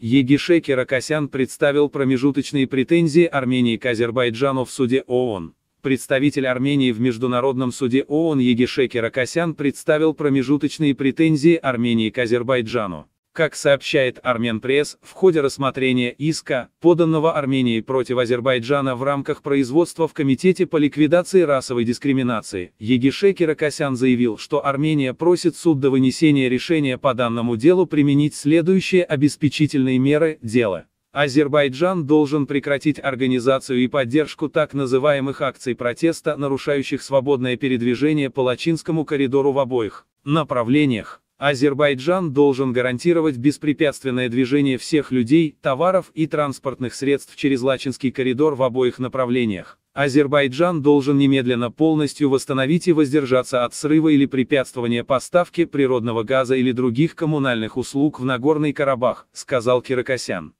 Егише Киракосян представил промежуточные претензии Армении к Азербайджану в суде ООН. Представитель Армении в Международном суде ООН Егише Киракосян представил промежуточные претензии Армении к Азербайджану. Как сообщает Армен Пресс, в ходе рассмотрения иска, поданного Арменией против Азербайджана в рамках производства в Комитете по ликвидации расовой дискриминации, Егише Киракосян заявил, что Армения просит суд до вынесения решения по данному делу применить следующие обеспечительные меры дела. Азербайджан должен прекратить организацию и поддержку так называемых акций протеста, нарушающих свободное передвижение по Лачинскому коридору в обоих направлениях. Азербайджан должен гарантировать беспрепятственное движение всех людей, товаров и транспортных средств через Лачинский коридор в обоих направлениях. Азербайджан должен немедленно полностью восстановить и воздержаться от срыва или препятствования поставки природного газа или других коммунальных услуг в Нагорный Карабах, сказал Киракосян.